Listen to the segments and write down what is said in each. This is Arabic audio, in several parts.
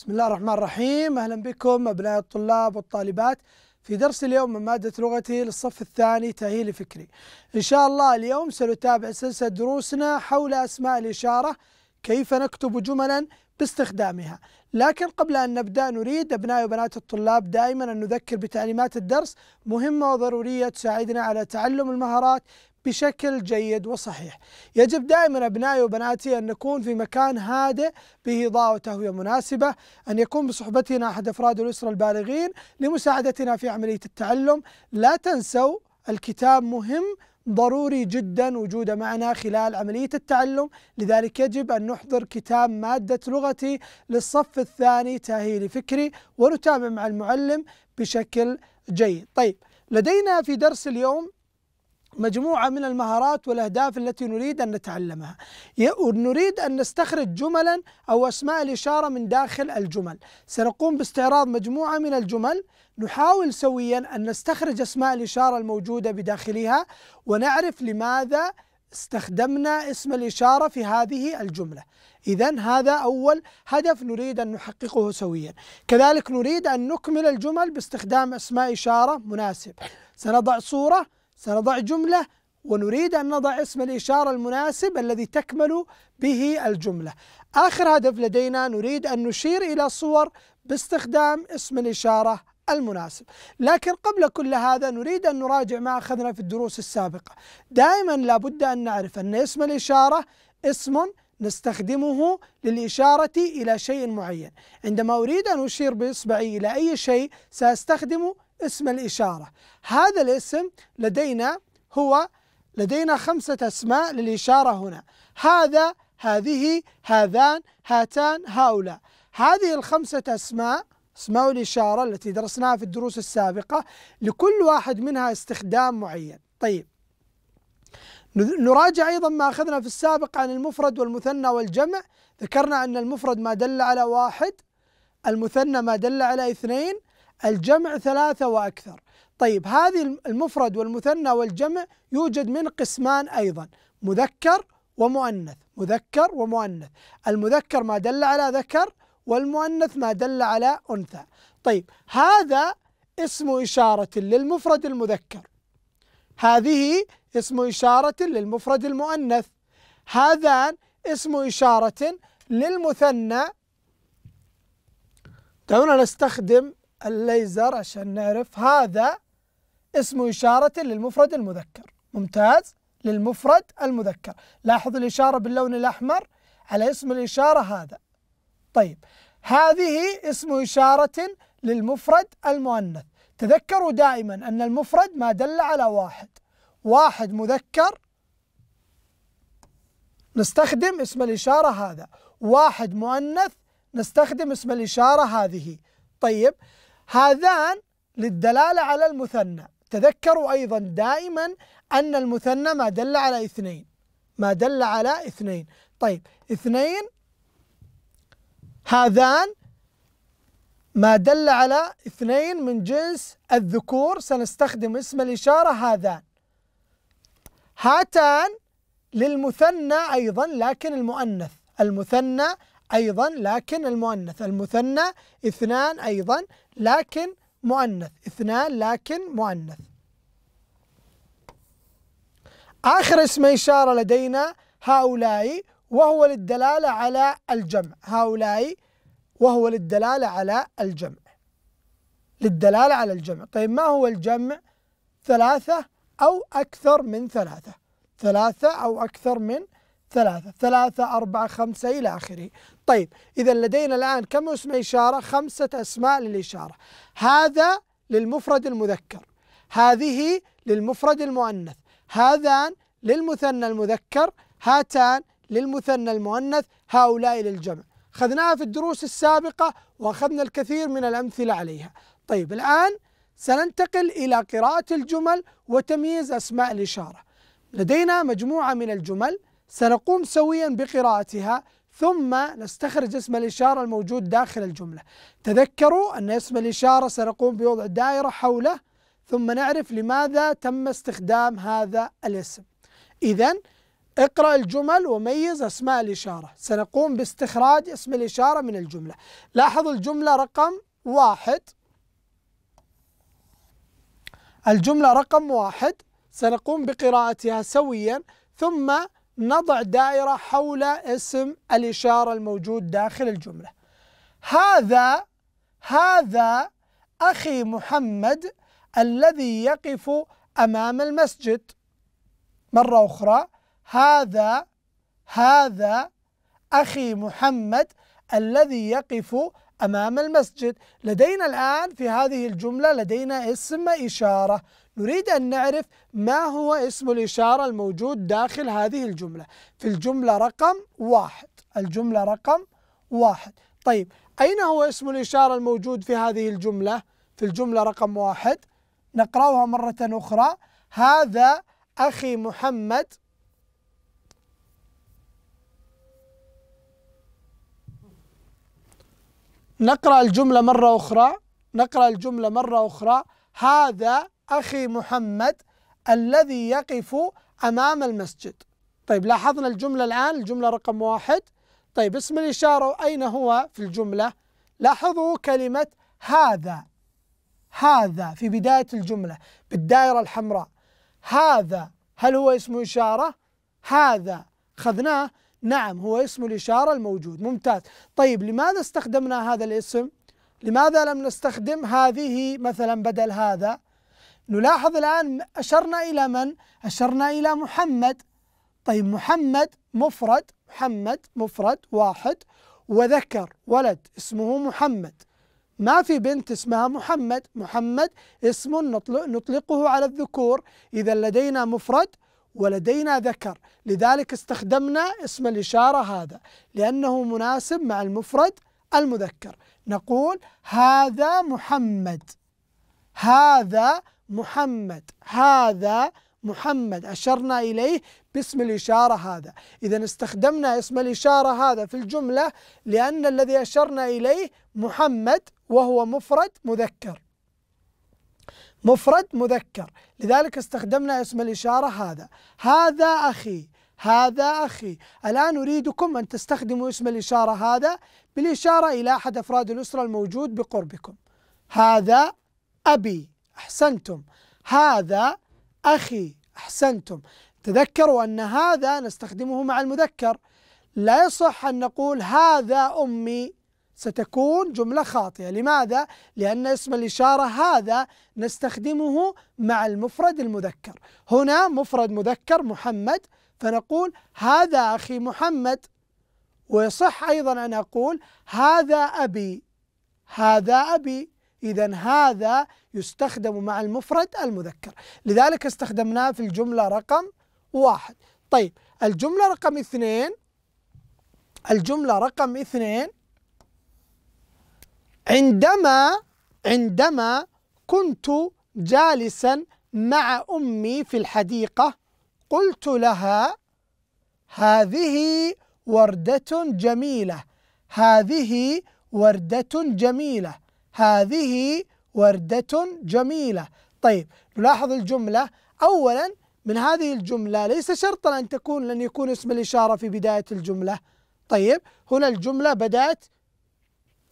بسم الله الرحمن الرحيم أهلا بكم أبناء الطلاب والطالبات في درس اليوم من مادة لغتي للصف الثاني تأهيل فكري إن شاء الله اليوم سنتابع سلسلة دروسنا حول أسماء الإشارة كيف نكتب جملا باستخدامها لكن قبل أن نبدأ نريد أبنائي وبنات الطلاب دائما أن نذكر بتعليمات الدرس مهمة وضرورية تساعدنا على تعلم المهارات بشكل جيد وصحيح يجب دائما أبنائي وبناتي أن نكون في مكان هادئ به إضاءة وتهوية مناسبة أن يكون بصحبتنا أحد أفراد الأسرة البالغين لمساعدتنا في عملية التعلم لا تنسوا الكتاب مهم ضروري جدا وجوده معنا خلال عملية التعلم لذلك يجب أن نحضر كتاب مادة لغتي للصف الثاني تأهيلي فكري ونتابع مع المعلم بشكل جيد طيب لدينا في درس اليوم مجموعة من المهارات والأهداف التي نريد أن نتعلمها نريد أن نستخرج جملا أو أسماء الإشارة من داخل الجمل سنقوم باستعراض مجموعة من الجمل نحاول سويا أن نستخرج أسماء الإشارة الموجودة بداخلها ونعرف لماذا استخدمنا اسم الإشارة في هذه الجملة إذا هذا أول هدف نريد أن نحققه سويا كذلك نريد أن نكمل الجمل باستخدام أسماء إشارة مناسب سنضع صورة سنضع جملة ونريد أن نضع اسم الإشارة المناسب الذي تكمل به الجملة آخر هدف لدينا نريد أن نشير إلى صور باستخدام اسم الإشارة المناسب لكن قبل كل هذا نريد أن نراجع ما أخذنا في الدروس السابقة دائما لابد أن نعرف أن اسم الإشارة اسم نستخدمه للإشارة إلى شيء معين عندما أريد أن أشير بإصبعي إلى أي شيء سأستخدم اسم الإشارة هذا الاسم لدينا هو لدينا خمسة أسماء للإشارة هنا هذا هذه هذان هاتان هؤلاء هذه الخمسة أسماء أسماء الإشارة التي درسناها في الدروس السابقة لكل واحد منها استخدام معين طيب نراجع أيضا ما أخذنا في السابق عن المفرد والمثنى والجمع ذكرنا أن المفرد ما دل على واحد المثنى ما دل على اثنين الجمع ثلاثة وأكثر طيب هذه المفرد والمثنى والجمع يوجد من قسمان أيضا مذكر ومؤنث مذكر ومؤنث المذكر ما دل على ذكر والمؤنث ما دل على أنثى طيب هذا اسم إشارة للمفرد المذكر هذه اسم إشارة للمفرد المؤنث هذان اسم إشارة للمثنى دعونا نستخدم الليزر عشان نعرف هذا اسمه إشارة للمفرد المذكر ممتاز للمفرد المذكر لاحظ الإشارة باللون الأحمر على اسم الإشارة هذا طيب هذه اسم إشارة للمفرد المؤنث تذكروا دائما أن المفرد ما دل على واحد واحد مذكر نستخدم اسم الإشارة هذا واحد مؤنث نستخدم اسم الإشارة هذه طيب هذان للدلالة على المثنى تذكروا أيضا دائما أن المثنى ما دل على اثنين ما دل على اثنين طيب اثنين هذان ما دل على اثنين من جنس الذكور سنستخدم اسم الإشارة هذان هاتان للمثنى أيضا لكن المؤنث المثنى أيضا لكن المؤنث المثنى اثنان أيضا لكن مؤنث اثنان لكن مؤنث آخر اسم إشارة لدينا هؤلاء وهو للدلالة على الجمع هؤلاء وهو للدلالة على الجمع للدلالة على الجمع طيب ما هو الجمع ثلاثة أو أكثر من ثلاثة ثلاثة أو أكثر من ثلاثة ثلاثة أربعة خمسة إلى آخره طيب إذا لدينا الآن كم اسم إشارة خمسة أسماء للإشارة هذا للمفرد المذكر هذه للمفرد المؤنث هذان للمثنى المذكر هاتان للمثنى المؤنث هؤلاء للجمع خذناها في الدروس السابقة وأخذنا الكثير من الأمثلة عليها طيب الآن سننتقل إلى قراءة الجمل وتمييز أسماء الإشارة لدينا مجموعة من الجمل سنقوم سويا بقراءتها ثم نستخرج اسم الإشارة الموجود داخل الجملة تذكروا أن اسم الإشارة سنقوم بوضع دائرة حوله ثم نعرف لماذا تم استخدام هذا الاسم إذا اقرأ الجمل وميز أسماء الإشارة سنقوم باستخراج اسم الإشارة من الجملة لاحظ الجملة رقم واحد الجملة رقم واحد سنقوم بقراءتها سويا ثم نضع دائرة حول اسم الإشارة الموجود داخل الجملة هذا هذا أخي محمد الذي يقف أمام المسجد مرة أخرى هذا هذا أخي محمد الذي يقف أمام المسجد لدينا الآن في هذه الجملة لدينا اسم إشارة نريد أن نعرف ما هو اسم الإشارة الموجود داخل هذه الجملة في الجملة رقم واحد الجملة رقم واحد طيب أين هو اسم الإشارة الموجود في هذه الجملة في الجملة رقم واحد نقرأها مرة أخرى هذا أخي محمد نقرأ الجملة مرة أخرى نقرأ الجملة مرة أخرى هذا أخي محمد الذي يقف أمام المسجد طيب لاحظنا الجملة الآن الجملة رقم واحد طيب اسم الإشارة أين هو في الجملة لاحظوا كلمة هذا هذا في بداية الجملة بالدائرة الحمراء هذا هل هو اسم إشارة هذا خذناه نعم هو اسم الإشارة الموجود ممتاز طيب لماذا استخدمنا هذا الاسم لماذا لم نستخدم هذه مثلا بدل هذا نلاحظ الآن أشرنا إلى من أشرنا إلى محمد طيب محمد مفرد محمد مفرد واحد وذكر ولد اسمه محمد ما في بنت اسمها محمد محمد اسم نطلقه على الذكور إذا لدينا مفرد ولدينا ذكر لذلك استخدمنا اسم الإشارة هذا لأنه مناسب مع المفرد المذكر نقول هذا محمد هذا محمد هذا محمد أشرنا إليه باسم الإشارة هذا إذا استخدمنا اسم الإشارة هذا في الجملة لأن الذي أشرنا إليه محمد وهو مفرد مذكر مفرد مذكر لذلك استخدمنا اسم الإشارة هذا هذا أخي هذا أخي الآن أريدكم أن تستخدموا اسم الإشارة هذا بالإشارة إلى أحد أفراد الأسرة الموجود بقربكم هذا أبي أحسنتم هذا أخي أحسنتم تذكروا أن هذا نستخدمه مع المذكر لا يصح أن نقول هذا أمي ستكون جملة خاطئة لماذا؟ لأن اسم الإشارة هذا نستخدمه مع المفرد المذكر هنا مفرد مذكر محمد فنقول هذا أخي محمد ويصح أيضا أن أقول هذا أبي هذا أبي إذا هذا يستخدم مع المفرد المذكر لذلك استخدمناه في الجملة رقم واحد طيب الجملة رقم اثنين الجملة رقم اثنين عندما عندما كنت جالسا مع أمي في الحديقة قلت لها هذه وردة جميلة هذه وردة جميلة هذه وردة جميلة طيب نلاحظ الجملة أولا من هذه الجملة ليس شرطا أن تكون لن يكون اسم الإشارة في بداية الجملة طيب هنا الجملة بدأت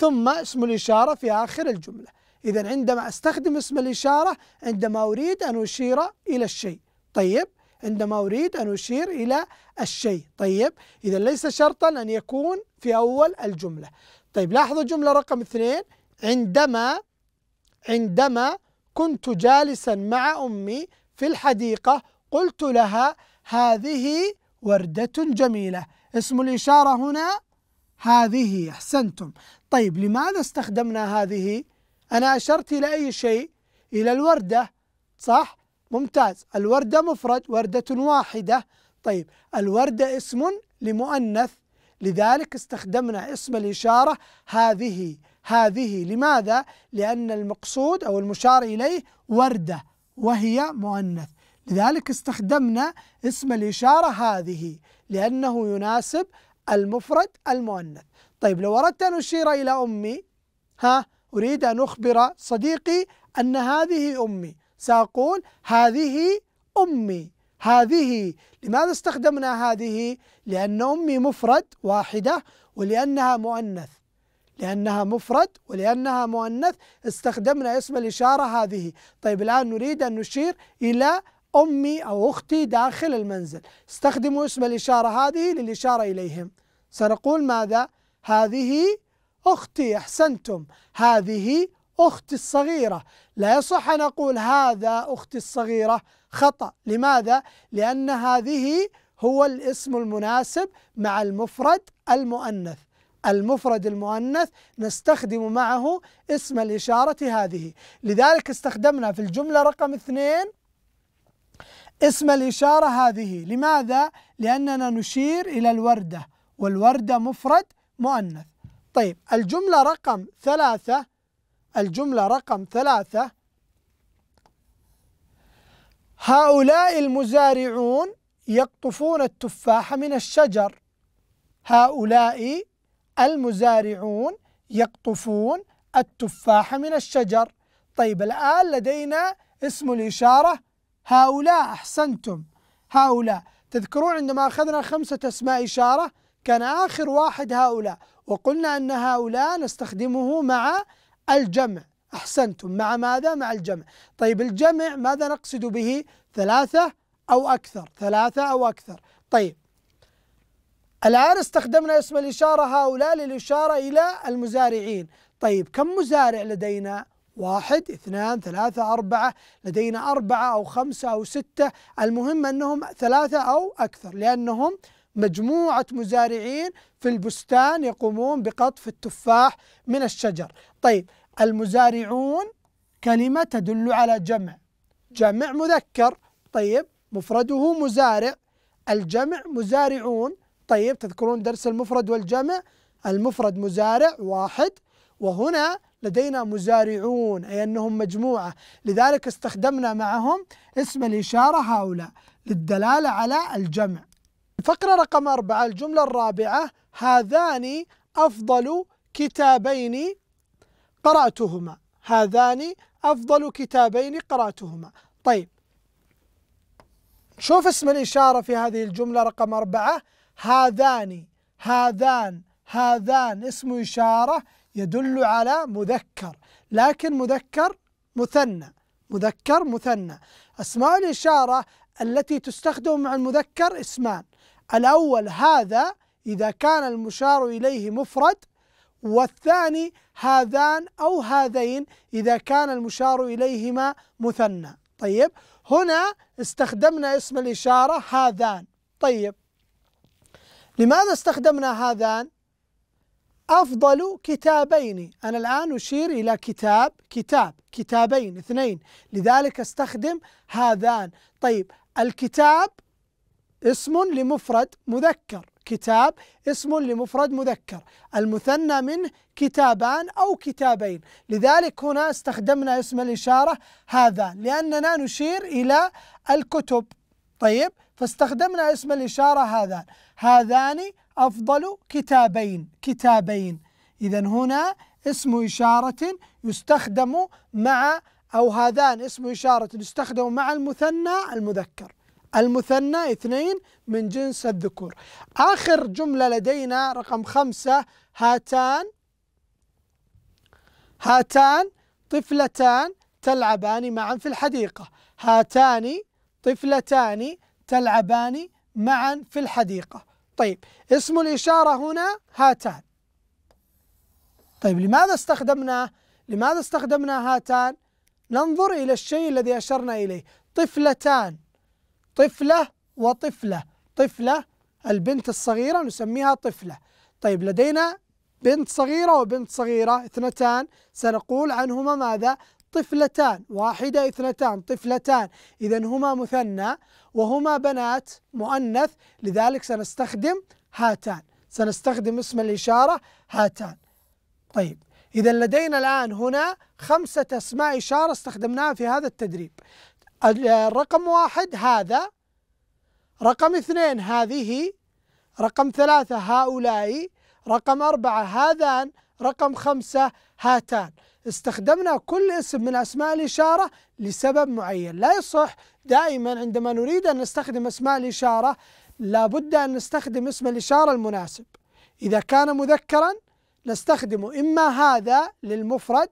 ثم اسم الإشارة في آخر الجملة إذا عندما أستخدم اسم الإشارة عندما أريد أن أشير إلى الشيء طيب عندما أريد أن أشير إلى الشيء طيب إذا ليس شرطا أن يكون في أول الجملة طيب لاحظوا جملة رقم اثنين عندما عندما كنت جالسا مع أمي في الحديقة قلت لها هذه وردة جميلة اسم الإشارة هنا هذه أحسنتم طيب لماذا استخدمنا هذه أنا أشرت إلى أي شيء إلى الوردة صح ممتاز الوردة مفرد وردة واحدة طيب الوردة اسم لمؤنث لذلك استخدمنا اسم الإشارة هذه هذه لماذا؟ لأن المقصود أو المشار إليه وردة وهي مؤنث لذلك استخدمنا اسم الإشارة هذه لأنه يناسب المفرد المؤنث طيب لو أردت أن أشير إلى أمي ها أريد أن أخبر صديقي أن هذه أمي سأقول هذه أمي هذه لماذا استخدمنا هذه لأن أمي مفرد واحدة ولأنها مؤنث لأنها مفرد ولأنها مؤنث استخدمنا اسم الإشارة هذه طيب الآن نريد أن نشير إلى أمي أو أختي داخل المنزل استخدموا اسم الإشارة هذه للإشارة إليهم سنقول ماذا؟ هذه أختي أحسنتم هذه أختي الصغيرة لا يصح أن أقول هذا أختي الصغيرة خطأ لماذا؟ لأن هذه هو الاسم المناسب مع المفرد المؤنث المفرد المؤنث نستخدم معه اسم الإشارة هذه لذلك استخدمنا في الجملة رقم اثنين اسم الإشارة هذه لماذا؟ لأننا نشير إلى الوردة والوردة مفرد مؤنث طيب الجملة رقم ثلاثة الجملة رقم ثلاثة هؤلاء المزارعون يقطفون التفاح من الشجر هؤلاء المزارعون يقطفون التفاح من الشجر طيب الآن لدينا اسم الإشارة هؤلاء أحسنتم هؤلاء تذكرون عندما أخذنا خمسة أسماء إشارة كان آخر واحد هؤلاء وقلنا أن هؤلاء نستخدمه مع الجمع أحسنتم مع ماذا؟ مع الجمع طيب الجمع ماذا نقصد به؟ ثلاثة أو أكثر ثلاثة أو أكثر طيب الآن استخدمنا اسم الإشارة هؤلاء للإشارة إلى المزارعين طيب كم مزارع لدينا؟ واحد اثنان ثلاثة أربعة لدينا أربعة أو خمسة أو ستة المهم أنهم ثلاثة أو أكثر لأنهم مجموعة مزارعين في البستان يقومون بقطف التفاح من الشجر طيب المزارعون كلمة تدل على جمع جمع مذكر طيب مفرده مزارع الجمع مزارعون طيب تذكرون درس المفرد والجمع المفرد مزارع واحد وهنا لدينا مزارعون أي أنهم مجموعة لذلك استخدمنا معهم اسم الإشارة هؤلاء للدلالة على الجمع الفقرة رقم أربعة الجملة الرابعة هذان أفضل كتابين قرأتهما هذان أفضل كتابين قرأتهما طيب شوف اسم الإشارة في هذه الجملة رقم أربعة هذان هذان هذان اسم إشارة يدل على مذكر لكن مذكر مثنى مذكر مثنى أسماء الإشارة التي تستخدم مع المذكر اسمان الأول هذا إذا كان المشار إليه مفرد والثاني هذان أو هذين إذا كان المشار إليهما مثنى طيب هنا استخدمنا اسم الإشارة هذان طيب لماذا استخدمنا هذان أفضل كتابين أنا الآن أشير إلى كتاب كتاب كتابين اثنين لذلك استخدم هذان طيب الكتاب اسم لمفرد مذكر كتاب اسم لمفرد مذكر المثنى منه كتابان أو كتابين لذلك هنا استخدمنا اسم الإشارة هذان لأننا نشير إلى الكتب طيب فاستخدمنا اسم الإشارة هذان هذان أفضل كتابين كتابين إذا هنا اسم إشارة يستخدم مع أو هذان اسم إشارة يستخدم مع المثنى المذكر المثنى اثنين من جنس الذكور آخر جملة لدينا رقم خمسة هاتان هاتان طفلتان تلعبان معا في الحديقة هاتان طفلتان تلعبان معا في الحديقة طيب اسم الإشارة هنا هاتان طيب لماذا استخدمناه لماذا استخدمنا هاتان ننظر إلى الشيء الذي أشرنا إليه طفلتان طفلة وطفلة طفلة البنت الصغيرة نسميها طفلة طيب لدينا بنت صغيرة وبنت صغيرة اثنتان سنقول عنهما ماذا طفلتان واحدة اثنتان طفلتان إذا هما مثنى وهما بنات مؤنث لذلك سنستخدم هاتان سنستخدم اسم الإشارة هاتان طيب إذا لدينا الآن هنا خمسة أسماء إشارة استخدمناها في هذا التدريب الرقم واحد هذا رقم اثنين هذه رقم ثلاثة هؤلاء رقم أربعة هذان رقم خمسة هاتان استخدمنا كل اسم من أسماء الإشارة لسبب معين لا يصح دائما عندما نريد أن نستخدم أسماء الإشارة لابد أن نستخدم اسم الإشارة المناسب إذا كان مذكرا نستخدم إما هذا للمفرد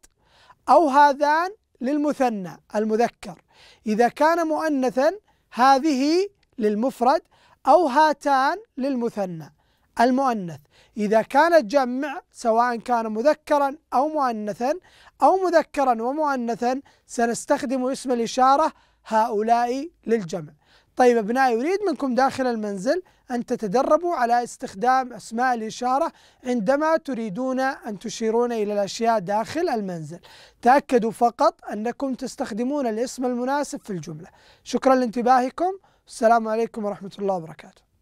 أو هذان للمثنى المذكر إذا كان مؤنثا هذه للمفرد أو هاتان للمثنى المؤنث إذا كان جمع سواء كان مذكرا أو مؤنثا أو مذكرا ومؤنثا سنستخدم اسم الإشارة هؤلاء للجمع طيب أبنائي أريد منكم داخل المنزل أن تتدربوا على استخدام أسماء الإشارة عندما تريدون أن تشيرون إلى الأشياء داخل المنزل تأكدوا فقط أنكم تستخدمون الاسم المناسب في الجملة شكرا لانتباهكم السلام عليكم ورحمة الله وبركاته